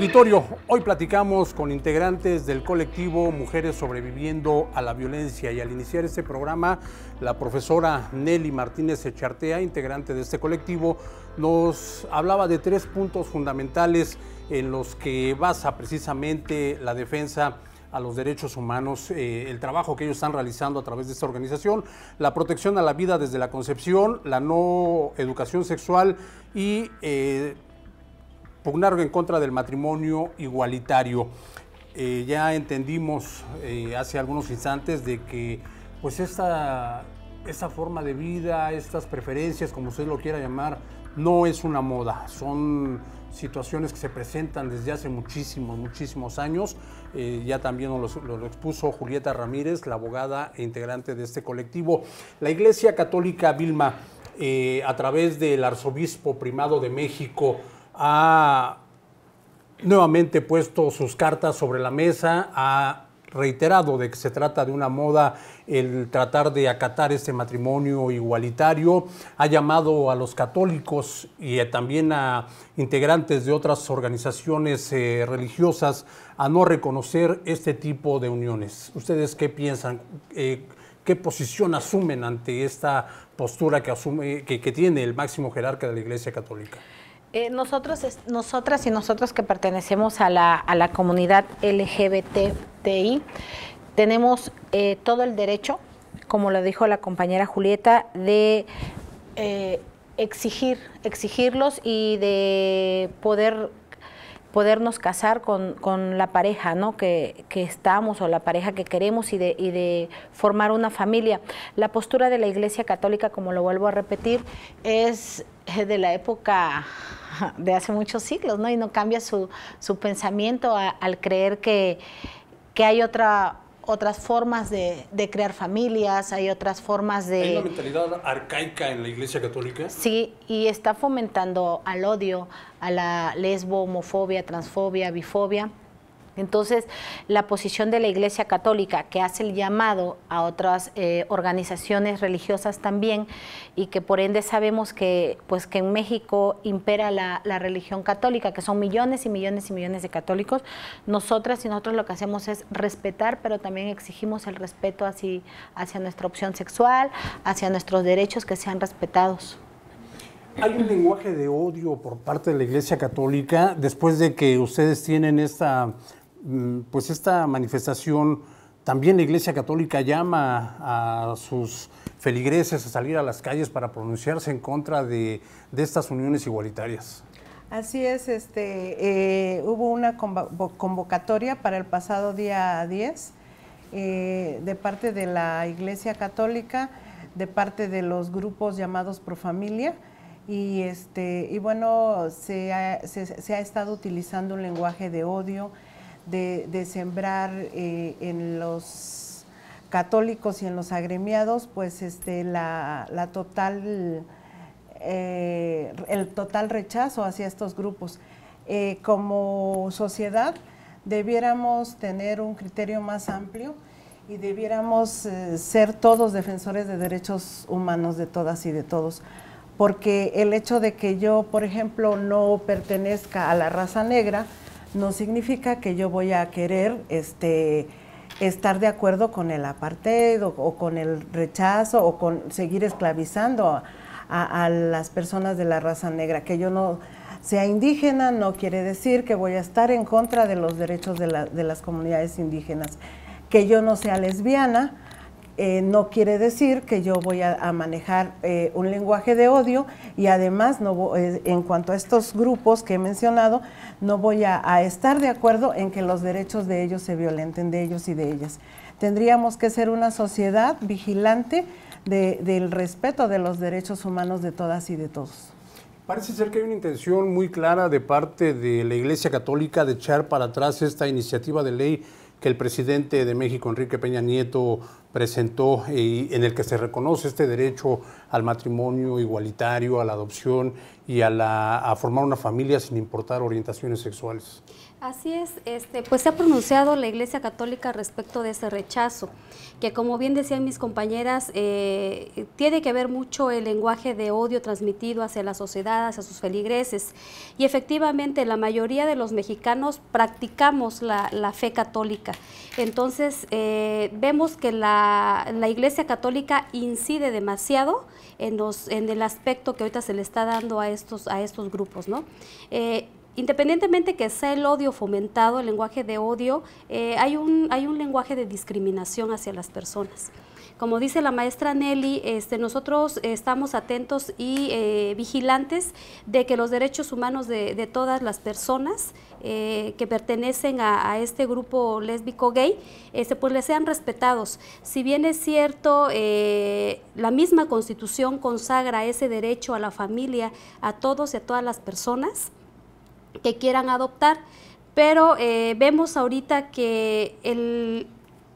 Vitorio, hoy platicamos con integrantes del colectivo Mujeres sobreviviendo a la violencia y al iniciar este programa, la profesora Nelly Martínez Echartea, integrante de este colectivo, nos hablaba de tres puntos fundamentales en los que basa precisamente la defensa a los derechos humanos, eh, el trabajo que ellos están realizando a través de esta organización, la protección a la vida desde la concepción, la no educación sexual y eh, pugnar en contra del matrimonio igualitario. Eh, ya entendimos eh, hace algunos instantes de que pues esta, forma de vida, estas preferencias, como usted lo quiera llamar, no es una moda, son situaciones que se presentan desde hace muchísimos, muchísimos años. Eh, ya también lo, expuso Julieta Ramírez, la abogada e integrante de este colectivo. La Iglesia Católica Vilma, a través del Arzobispo Primado de México, ha nuevamente puesto sus cartas sobre la mesa, ha reiterado de que se trata de una moda el tratar de acatar este matrimonio igualitario, ha llamado a los católicos y también a integrantes de otras organizaciones eh, religiosas a no reconocer este tipo de uniones. ¿Ustedes qué piensan? Eh, ¿Qué posición asumen ante esta postura que, que tiene el máximo jerarca de la Iglesia Católica? Eh, nosotros, nosotras y nosotros que pertenecemos a la, a la comunidad LGBTI tenemos eh, todo el derecho, como lo dijo la compañera Julieta, de eh, exigir, exigirlos y de poder podernos casar con, la pareja ¿no? que, estamos o la pareja que queremos y de, formar una familia. La postura de la Iglesia Católica, como lo vuelvo a repetir, es de la época de hace muchos siglos ¿no? y no cambia su, pensamiento al creer que, que hay otra otras formas de, de, crear familias, hay otras formas de... Hay una mentalidad arcaica en la Iglesia Católica. Sí, y está fomentando al odio, a la lesbo, homofobia, transfobia, bifobia. Entonces, la posición de la Iglesia Católica, que hace el llamado a otras eh, organizaciones religiosas también, y que por ende sabemos que, pues, que en México impera la, religión católica, que son millones y millones y millones de católicos, nosotras y nosotros lo que hacemos es respetar, pero también exigimos el respeto hacia, hacia nuestra opción sexual, hacia nuestros derechos que sean respetados. ¿Hay un lenguaje de odio por parte de la Iglesia Católica después de que ustedes tienen esta Mm, pues esta manifestación, también la Iglesia Católica llama a sus feligreses a salir a las calles para pronunciarse en contra de, estas uniones igualitarias. Así es, este, eh, hubo una convocatoria para el pasado día 10 eh, de parte de la Iglesia Católica, de parte de los grupos llamados Profamilia, y, este, y bueno, se ha estado utilizando un lenguaje de odio, de, sembrar eh, en los católicos y en los agremiados, pues este, la, eh, el total rechazo hacia estos grupos. Eh, como sociedad debiéramos tener un criterio más amplio y debiéramos ser todos defensores de derechos humanos de todas y de todos. Porque el hecho de que yo, por ejemplo, no pertenezca a la raza negra, no significa que yo voy a querer este, estar de acuerdo con el apartheid o, con el rechazo o con seguir esclavizando a, las personas de la raza negra. Que yo no sea indígena no quiere decir que voy a estar en contra de los derechos de, de las comunidades indígenas. Que yo no sea lesbiana eh, no quiere decir que yo voy a, manejar eh, un lenguaje de odio y además no eh, en cuanto a estos grupos que he mencionado, no voy a, estar de acuerdo en que los derechos de ellos se violenten, de ellos y de ellas. Tendríamos que ser una sociedad vigilante del respeto de los derechos humanos de todas y de todos. Parece ser que hay una intención muy clara de parte de la Iglesia Católica de echar para atrás esta iniciativa de ley que el presidente de México, Enrique Peña Nieto, presentó eh, en el que se reconoce este derecho al matrimonio igualitario, a la adopción y a, la, a formar una familia sin importar orientaciones sexuales. Así es, este, pues se ha pronunciado la Iglesia Católica respecto de ese rechazo, que como bien decían mis compañeras, eh, tiene que ver mucho el lenguaje de odio transmitido hacia la sociedad, hacia sus feligreses. Y efectivamente la mayoría de los mexicanos practicamos la, fe católica. Entonces eh, vemos que la, Iglesia Católica incide demasiado en, los, en el aspecto que ahorita se le está dando a estos, a estos grupos. ¿no? Eh, independientemente que sea el odio fomentado, el lenguaje de odio, eh, hay, un, hay un lenguaje de discriminación hacia las personas. Como dice la maestra Nelly, este, nosotros estamos atentos y eh, vigilantes de que los derechos humanos de, todas las personas eh, que pertenecen a, este grupo lésbico gay, este, pues les sean respetados. Si bien es cierto, la misma constitución consagra ese derecho a la familia, a todos y a todas las personas, que quieran adoptar, pero eh, vemos ahorita que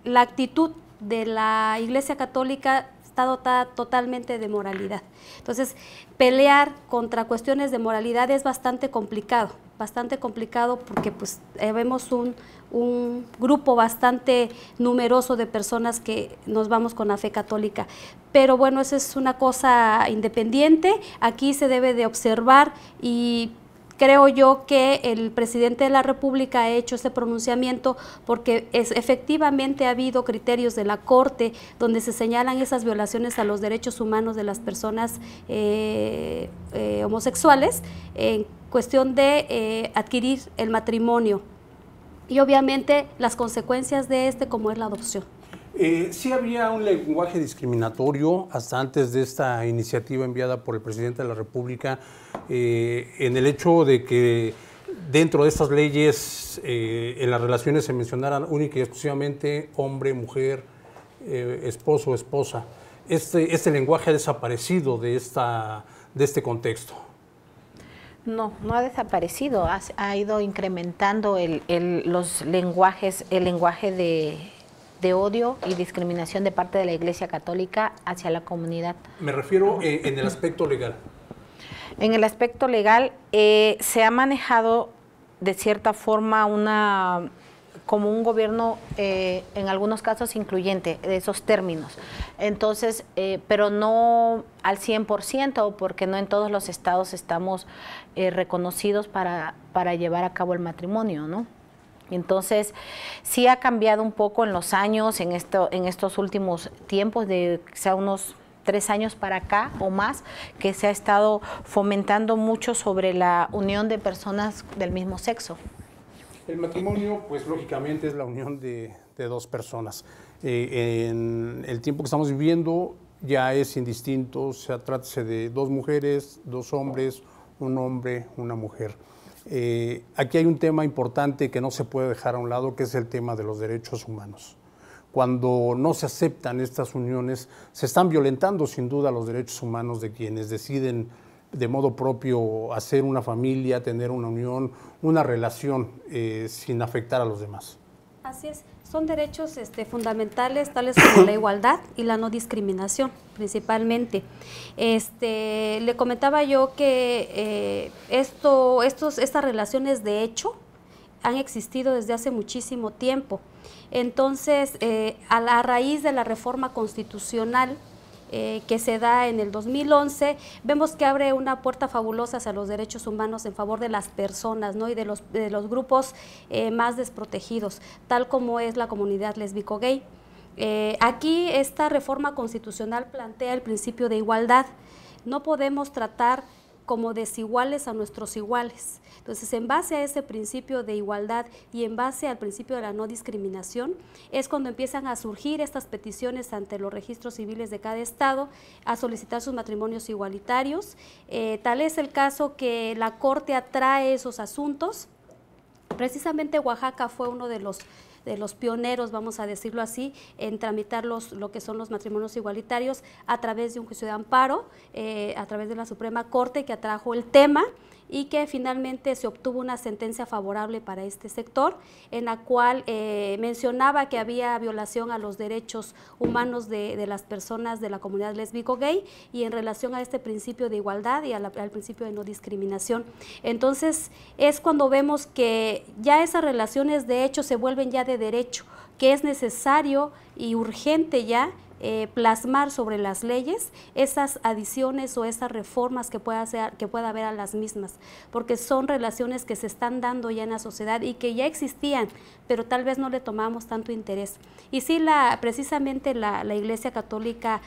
la actitud de la Iglesia Católica está dotada totalmente de moralidad. Entonces, pelear contra cuestiones de moralidad es bastante complicado, bastante complicado porque pues eh, vemos un, un grupo bastante numeroso de personas que nos vamos con la fe católica. Pero bueno, eso es una cosa independiente, aquí se debe de observar y creo yo que el presidente de la República ha hecho este pronunciamiento porque es, efectivamente ha habido criterios de la Corte donde se señalan esas violaciones a los derechos humanos de las personas eh, eh, homosexuales en cuestión de eh, adquirir el matrimonio y obviamente las consecuencias de este como es la adopción. sí había un lenguaje discriminatorio hasta antes de esta iniciativa enviada por el presidente de la República eh, en el hecho de que dentro de estas leyes eh, en las relaciones se mencionaran única y exclusivamente hombre, mujer, eh, esposo, esposa. Este, este lenguaje ha desaparecido de, esta, de este contexto. No, no ha desaparecido, ha, ido incrementando el, los lenguajes, el lenguaje de, odio y discriminación de parte de la Iglesia Católica hacia la comunidad. Me refiero en el aspecto legal. En el aspecto legal, eh, se ha manejado de cierta forma una como un gobierno eh, en algunos casos incluyente de esos términos. Entonces, eh, pero no al 100% porque no en todos los estados estamos reconocidos para, llevar a cabo el matrimonio, ¿no? Entonces, sí ha cambiado un poco en los años, en, esto, en estos últimos tiempos, de sea unos tres años para acá o más, que se ha estado fomentando mucho sobre la unión de personas del mismo sexo. El matrimonio, pues lógicamente es la unión de, dos personas. Eh, en el tiempo que estamos viviendo ya es indistinto, sea, trátese de dos mujeres, dos hombres, un hombre, una mujer. Eh, aquí hay un tema importante que no se puede dejar a un lado, que es el tema de los derechos humanos cuando no se aceptan estas uniones, se están violentando sin duda los derechos humanos de quienes deciden de modo propio hacer una familia, tener una unión, una relación eh, sin afectar a los demás. Así es, son derechos este, fundamentales tales como la igualdad y la no discriminación principalmente. Este, le comentaba yo que eh, esto, estos, estas relaciones de hecho han existido desde hace muchísimo tiempo. Entonces, eh, a, raíz de la reforma constitucional, eh, que se da en el 2011, vemos que abre una puerta fabulosa hacia los derechos humanos en favor de las personas ¿no? y de los, grupos eh, más desprotegidos, tal como es la comunidad lésbico-gay. aquí esta reforma constitucional plantea el principio de igualdad. No podemos tratar como desiguales a nuestros iguales. Entonces, en base a ese principio de igualdad y en base al principio de la no discriminación, es cuando empiezan a surgir estas peticiones ante los registros civiles de cada estado a solicitar sus matrimonios igualitarios. Eh, tal es el caso que la Corte atrae esos asuntos. Precisamente Oaxaca fue uno de los de los pioneros, vamos a decirlo así, en tramitar los, lo que son los matrimonios igualitarios a través de un juicio de amparo, eh, a través de la Suprema Corte que atrajo el tema y que finalmente se obtuvo una sentencia favorable para este sector, en la cual eh, mencionaba que había violación a los derechos humanos de, las personas de la comunidad lésbico-gay y en relación a este principio de igualdad y al principio de no discriminación. Entonces, es cuando vemos que ya esas relaciones de hecho se vuelven ya de derecho, que es necesario y urgente ya eh, plasmar sobre las leyes esas adiciones o esas reformas que pueda, que pueda haber a las mismas, porque son relaciones que se están dando ya en la sociedad y que ya existían, pero tal vez no le tomamos tanto interés. Y sí, la, precisamente la, Iglesia Católica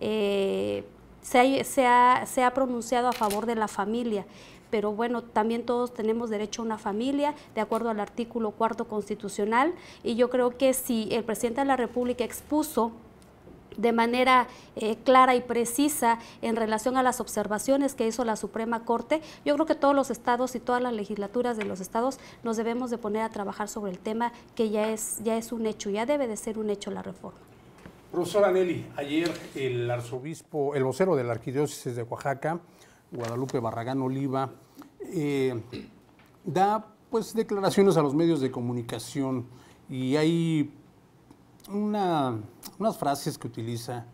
eh, se, ha, se ha, pronunciado a favor de la familia. Pero bueno, también todos tenemos derecho a una familia, de acuerdo al artículo cuarto constitucional. Y yo creo que si el presidente de la República expuso de manera eh, clara y precisa en relación a las observaciones que hizo la Suprema Corte. Yo creo que todos los estados y todas las legislaturas de los estados nos debemos de poner a trabajar sobre el tema que ya es, ya es un hecho, ya debe de ser un hecho la reforma. Profesora Nelly, ayer el arzobispo, el vocero de la Arquidiócesis de Oaxaca, Guadalupe Barragán Oliva, eh, da pues declaraciones a los medios de comunicación y hay unas frases que utiliza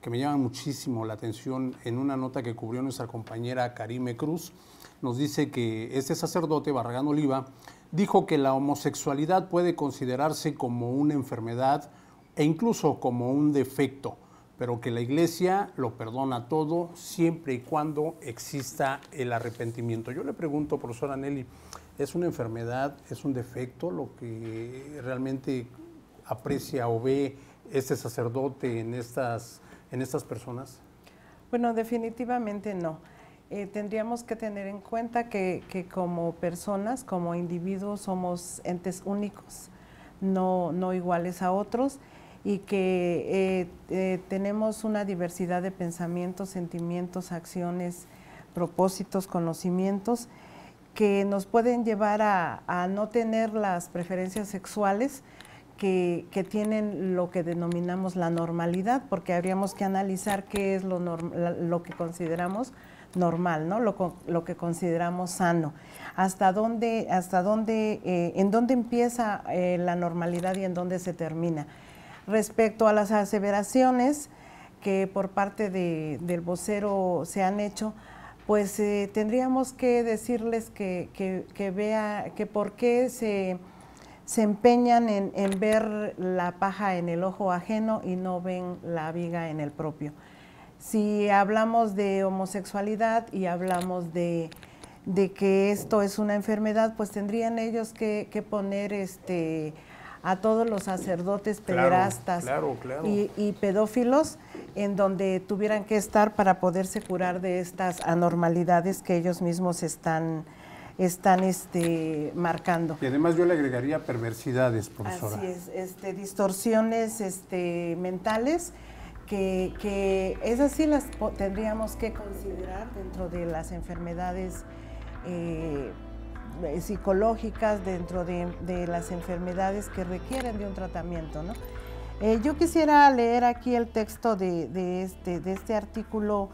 que me llaman muchísimo la atención en una nota que cubrió nuestra compañera Karime Cruz. Nos dice que este sacerdote, Barragán Oliva, dijo que la homosexualidad puede considerarse como una enfermedad e incluso como un defecto, pero que la iglesia lo perdona todo siempre y cuando exista el arrepentimiento. Yo le pregunto, profesora Nelly, ¿es una enfermedad, es un defecto lo que realmente aprecia o ve ese sacerdote en estas, personas? Bueno, definitivamente no. Eh, tendríamos que tener en cuenta que, como personas, como individuos, somos entes únicos, no, iguales a otros, y que eh, eh, tenemos una diversidad de pensamientos, sentimientos, acciones, propósitos, conocimientos, que nos pueden llevar a no tener las preferencias sexuales que, tienen lo que denominamos la normalidad, porque habríamos que analizar qué es lo, lo que consideramos normal, ¿no? Lo, lo, que consideramos sano. Hasta dónde, hasta dónde, eh, en dónde empieza eh, la normalidad y en dónde se termina. Respecto a las aseveraciones que por parte del vocero se han hecho, pues eh, tendríamos que decirles que, que vea que por qué se se empeñan en, ver la paja en el ojo ajeno y no ven la viga en el propio. Si hablamos de homosexualidad y hablamos de, que esto es una enfermedad, pues tendrían ellos que, poner este, a todos los sacerdotes pederastas Y, y, pedófilos en donde tuvieran que estar para poderse curar de estas anormalidades que ellos mismos están están este, marcando. Y además yo le agregaría perversidades, profesora. Así es, este, distorsiones este, mentales que, que esas sí las tendríamos que considerar dentro de las enfermedades eh, psicológicas, dentro de, las enfermedades que requieren de un tratamiento. Eh, yo quisiera leer aquí el texto de, este, artículo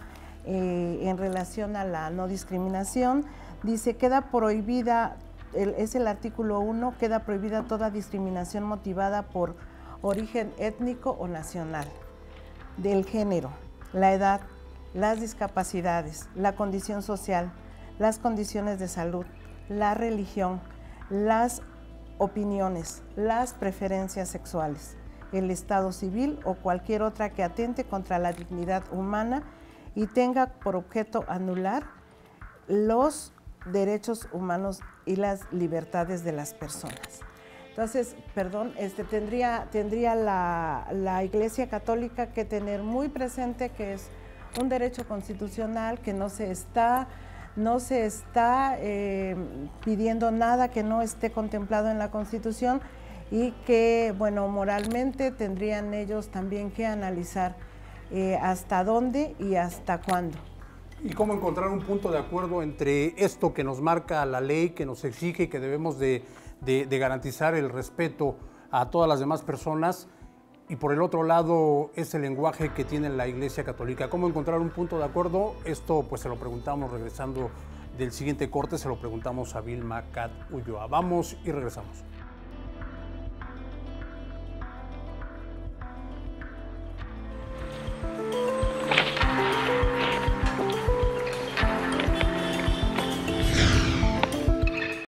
eh, en relación a la no discriminación. Dice, queda prohibida, es el artículo 1, queda prohibida toda discriminación motivada por origen étnico o nacional, del género, la edad, las discapacidades, la condición social, las condiciones de salud, la religión, las opiniones, las preferencias sexuales, el estado civil o cualquier otra que atente contra la dignidad humana y tenga por objeto anular los derechos humanos y las libertades de las personas. Entonces, perdón, este, tendría, tendría la, la Iglesia Católica que tener muy presente que es un derecho constitucional que no se está, no se está eh, pidiendo nada que no esté contemplado en la Constitución y que, bueno, moralmente tendrían ellos también que analizar eh, hasta dónde y hasta cuándo. ¿Y cómo encontrar un punto de acuerdo entre esto que nos marca la ley, que nos exige y que debemos de, garantizar el respeto a todas las demás personas? y por el otro lado ese lenguaje que tiene la Iglesia Católica. ¿Cómo encontrar un punto de acuerdo? Esto pues se lo preguntamos regresando del siguiente corte, se lo preguntamos a Vilma Cat Ulloa. Vamos y regresamos.